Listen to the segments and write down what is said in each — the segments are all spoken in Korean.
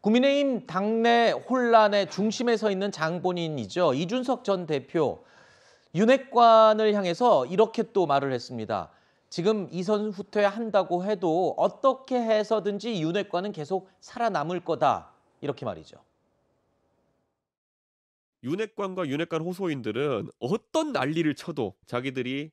국민의힘 당내 혼란의 중심에 서 있는 장본인이죠. 이준석 전 대표. 윤핵관을 향해서 이렇게 또 말을 했습니다. 지금 이선 후퇴한다고 해도 어떻게 해서든지 윤핵관은 계속 살아남을 거다. 이렇게 말이죠. 윤핵관과 윤핵관 호소인들은 어떤 난리를 쳐도 자기들이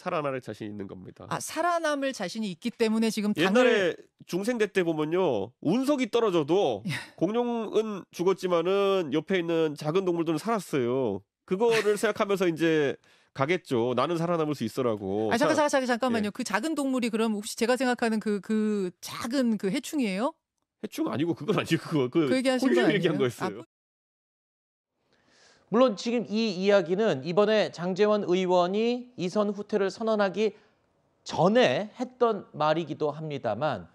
살아날 자신 있는 겁니다. 아 살아남을 자신이 있기 때문에 지금 당을... 옛날에 중생대 때 보면요 운석이 떨어져도 예. 공룡은 죽었지만은 옆에 있는 작은 동물들은 살았어요. 그거를 생각하면서 이제 가겠죠. 나는 살아남을 수 있어라고. 아 잠깐 잠깐 잠깐 잠깐만요. 예. 그 작은 동물이 그럼 혹시 제가 생각하는 그그 그 작은 그 해충이에요? 해충 아니고 그건 아니고 그거 그, 그 얘기하신 거 얘기한 거였어요. 아, 물론 지금 이 이야기는 이번에 장재원 의원이 이선 후퇴를 선언하기 전에 했던 말이기도 합니다만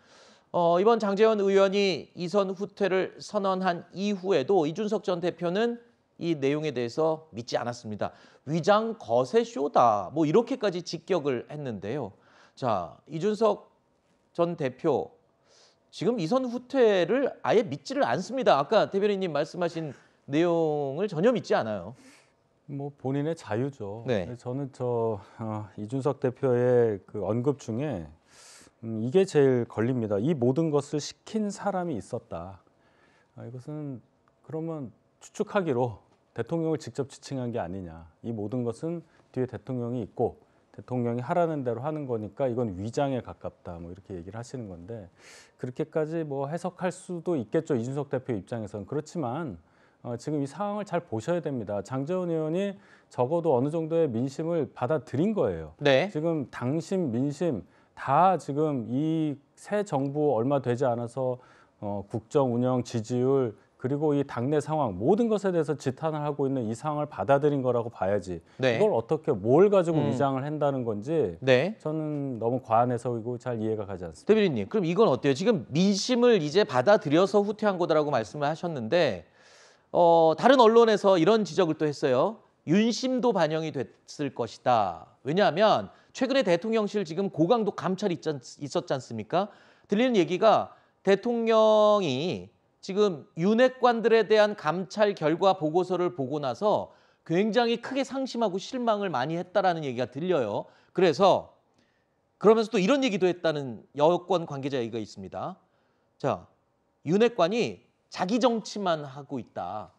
어, 이번 장재원 의원이 이선 후퇴를 선언한 이후에도 이준석 전 대표는 이 내용에 대해서 믿지 않았습니다. 위장 거세 쇼다. 뭐 이렇게까지 직격을 했는데요. 자, 이준석 전 대표 지금 이선 후퇴를 아예 믿지를 않습니다. 아까 대변인님 말씀하신 내용을 전혀 믿지 않아요. 뭐 본인의 자유죠. 네. 저는 저 어, 이준석 대표의 그 언급 중에 음, 이게 제일 걸립니다. 이 모든 것을 시킨 사람이 있었다. 아, 이것은 그러면 추측하기로 대통령을 직접 지칭한 게 아니냐. 이 모든 것은 뒤에 대통령이 있고 대통령이 하라는 대로 하는 거니까 이건 위장에 가깝다 뭐 이렇게 얘기를 하시는 건데 그렇게까지 뭐 해석할 수도 있겠죠 이준석 대표 입장에서는 그렇지만 어, 지금 이 상황을 잘 보셔야 됩니다. 장재원 의원이 적어도 어느 정도의 민심을 받아들인 거예요. 네. 지금 당심, 민심 다 지금 이 새 정부 얼마 되지 않아서 어, 국정 운영 지지율 그리고 이 당내 상황 모든 것에 대해서 지탄을 하고 있는 이 상황을 받아들인 거라고 봐야지 네. 이걸 어떻게 뭘 가지고 음. 위장을 한다는 건지 네. 저는 너무 과한 해석이고 잘 이해가 가지 않습니다. 대비님 그럼 이건 어때요? 지금 민심을 이제 받아들여서 후퇴한 거다라고 말씀을 하셨는데 어, 다른 언론에서 이런 지적을 또 했어요. 윤심도 반영이 됐을 것이다. 왜냐하면 최근에 대통령실 지금 고강도 감찰이 있었지 않습니까? 들리는 얘기가 대통령이 지금 윤핵관들에 대한 감찰 결과 보고서를 보고 나서 굉장히 크게 상심하고 실망을 많이 했다라는 얘기가 들려요. 그래서 그러면서 또 이런 얘기도 했다는 여권 관계자 얘기가 있습니다. 자, 윤핵관이 자기 정치만 하고 있다.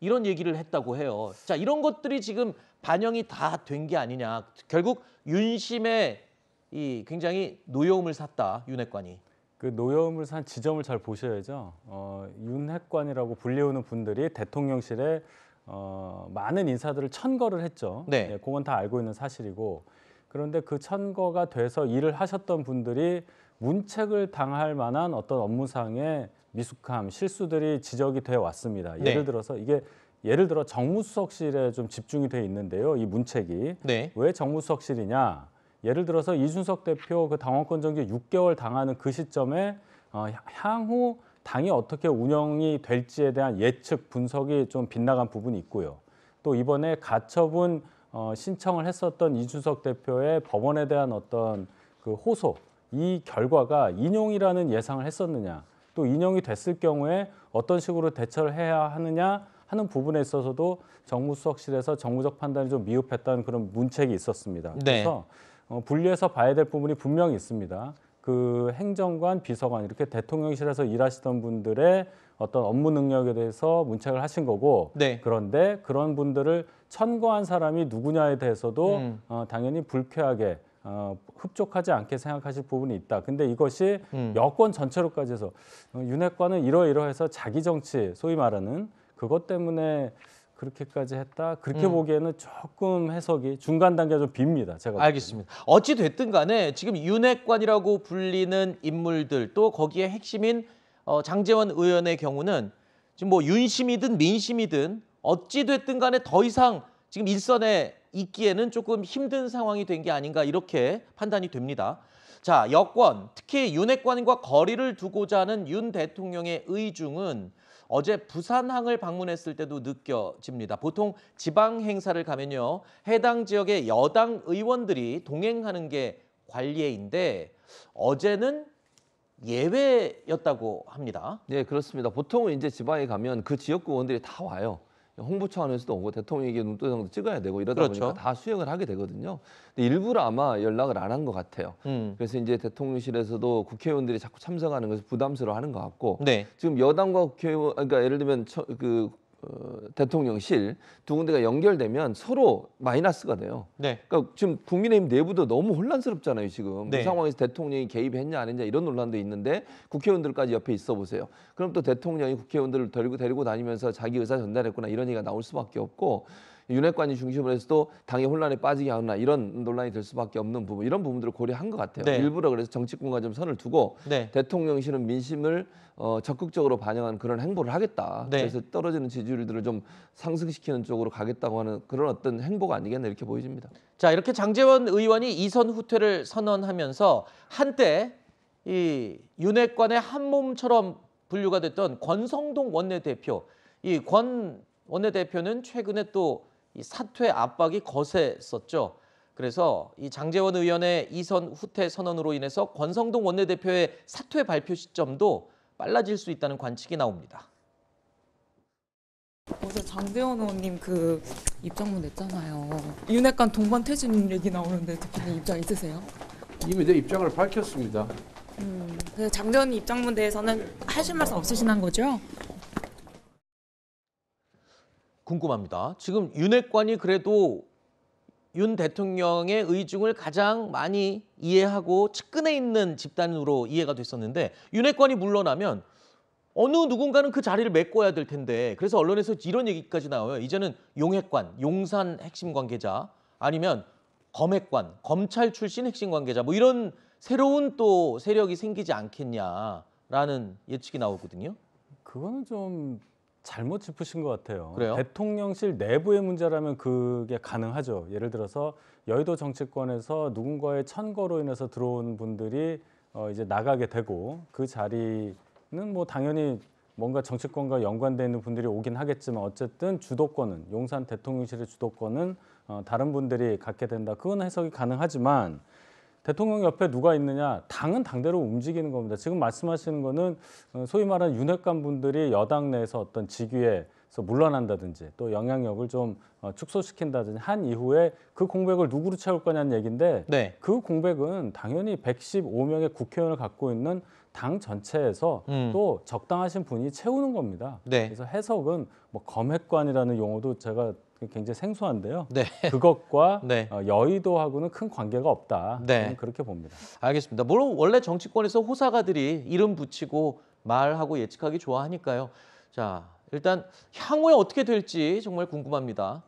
이런 얘기를 했다고 해요. 자, 이런 것들이 지금 반영이 다 된 게 아니냐. 결국 윤심에 이 굉장히 노여움을 샀다. 윤핵관이. 그 노여움을 산 지점을 잘 보셔야죠. 어, 윤핵관이라고 불리우는 분들이 대통령실에 어, 많은 인사들을 천거를 했죠. 네. 예, 그건 다 알고 있는 사실이고. 그런데 그 천거가 돼서 일을 하셨던 분들이 문책을 당할 만한 어떤 업무상의 미숙함, 실수들이 지적이 되어 왔습니다. 네. 예를 들어서 이게 예를 들어 정무수석실에 좀 집중이 돼 있는데요. 이 문책이 네. 왜 정무수석실이냐? 예를 들어서 이준석 대표 그 당원권 정지 6개월 당하는 그 시점에 어, 향후 당이 어떻게 운영이 될지에 대한 예측 분석이 좀 빗나간 부분이 있고요. 또 이번에 가처분 어, 신청을 했었던 이준석 대표의 법원에 대한 어떤 그 호소 이 결과가 인용이라는 예상을 했었느냐 또 인용이 됐을 경우에 어떤 식으로 대처를 해야 하느냐 하는 부분에 있어서도 정무 수석실에서 정무적 판단이 좀 미흡했다는 그런 문책이 있었습니다. 네. 그래서 어, 분리해서 봐야 될 부분이 분명히 있습니다. 그 행정관, 비서관 이렇게 대통령실에서 일하시던 분들의 어떤 업무 능력에 대해서 문책을 하신 거고 네. 그런데 그런 분들을 천거한 사람이 누구냐에 대해서도 음. 어, 당연히 불쾌하게 어, 흡족하지 않게 생각하실 부분이 있다. 근데 이것이 음. 여권 전체로까지 해서 윤핵관은 어, 이러이러해서 자기 정치 소위 말하는 그것 때문에 그렇게까지 했다. 그렇게 음. 보기에는 조금 해석이 중간 단계가 좀 빕니다. 제가 알겠습니다. 보기에는. 어찌 됐든 간에 지금 윤핵관이라고 불리는 인물들 또 거기에 핵심인 어, 장재원 의원의 경우는 지금 뭐 윤심이든 민심이든 어찌 됐든 간에 더 이상 지금 일선에 있기에는 조금 힘든 상황이 된 게 아닌가 이렇게 판단이 됩니다. 자, 여권, 특히 윤핵관과 거리를 두고자 하는 윤 대통령의 의중은 어제 부산항을 방문했을 때도 느껴집니다. 보통 지방 행사를 가면요. 해당 지역의 여당 의원들이 동행하는 게 관례인데 어제는 예외였다고 합니다. 네, 그렇습니다. 보통은 이제 지방에 가면 그 지역구 의원들이 다 와요. 홍보 차원에서도 오고 뭐 대통령에게 눈도장도 찍어야 되고 이러다 그렇죠. 보니까 다 수행을 하게 되거든요. 근데 일부러 아마 연락을 안 한 것 같아요. 음. 그래서 이제 대통령실에서도 국회의원들이 자꾸 참석하는 것을 부담스러워하는 것 같고 네. 지금 여당과 국회의원 그러니까 예를 들면 처, 그 어, 대통령실 두 군데가 연결되면 서로 마이너스가 돼요. 네. 그러니까 지금 국민의힘 내부도 너무 혼란스럽잖아요. 지금 네. 이 상황에서 대통령이 개입했냐 안 했냐 이런 논란도 있는데 국회의원들까지 옆에 있어 보세요. 그럼 또 대통령이 국회의원들을 데리고 데리고 다니면서 자기 의사 전달했구나 이런 얘기가 나올 수밖에 없고 윤핵관이 중심으로 해서도 당의 혼란에 빠지게 하거나 이런 논란이 될 수밖에 없는 부분 이런 부분들을 고려한 것 같아요. 네. 일부러 그래서 정치권과 좀 선을 두고 네. 대통령실은 민심을 어, 적극적으로 반영한 그런 행보를 하겠다. 네. 그래서 떨어지는 지지율들을 좀 상승시키는 쪽으로 가겠다고 하는 그런 어떤 행보가 아니겠나 이렇게 보여집니다. 자 이렇게 장재원 의원이 이선 후퇴를 선언하면서 한때 이 윤핵관의 한 몸처럼 분류가 됐던 권성동 원내대표 이 권 원내대표는 최근에 또이 사퇴 압박이 거세었죠. 그래서 이 장재원 의원의 이선 후퇴 선언으로 인해서 권성동 원내대표의 사퇴 발표 시점도 빨라질 수 있다는 관측이 나옵니다. 어제 장재원 의원님 그 입장문 냈잖아요. 윤핵관 동반 퇴진 얘기 나오는데 대표님 입장 있으세요? 이미 내 입장을 밝혔습니다. 음, 그 장재원 입장문 대해서는 하실 말씀 없으신 한 거죠? 궁금합니다. 지금 윤핵관이 그래도 윤 대통령의 의중을 가장 많이 이해하고 측근에 있는 집단으로 이해가 됐었는데 윤핵관이 물러나면 어느 누군가는 그 자리를 메꿔야 될 텐데 그래서 언론에서 이런 얘기까지 나와요. 이제는 용핵관, 용산 핵심 관계자 아니면 검핵관, 검찰 출신 핵심 관계자 뭐 이런 새로운 또 세력이 생기지 않겠냐라는 예측이 나오거든요. 그거는 좀 잘못 짚으신 것 같아요. 그래요? 대통령실 내부의 문제라면 그게 가능하죠. 예를 들어서 여의도 정치권에서 누군가의 천거로 인해서 들어온 분들이 어 이제 나가게 되고 그 자리는 뭐 당연히 뭔가 정치권과 연관돼 있는 분들이 오긴 하겠지만 어쨌든 주도권은 용산 대통령실의 주도권은 어 다른 분들이 갖게 된다. 그건 해석이 가능하지만 대통령 옆에 누가 있느냐 당은 당대로 움직이는 겁니다. 지금 말씀하시는 거는 어, 소위 말하는 윤핵관 분들이 여당 내에서 어떤 직위에 서 물러난다든지 또 영향력을 좀 어, 축소시킨다든지 한 이후에 그 공백을 누구로 채울 거냐는 얘기인데 네. 그 공백은 당연히 115명의 국회의원을 갖고 있는 당 전체에서 음. 또 적당하신 분이 채우는 겁니다. 네. 그래서 해석은 뭐 검핵관이라는 용어도 제가 그 굉장히 생소한데요. 네. 그것과 네. 어, 여의도하고는 큰 관계가 없다. 네. 그렇게 봅니다. 알겠습니다. 물론 원래 정치권에서 호사가들이 이름 붙이고 말하고 예측하기 좋아하니까요. 자, 일단 향후에 어떻게 될지 정말 궁금합니다.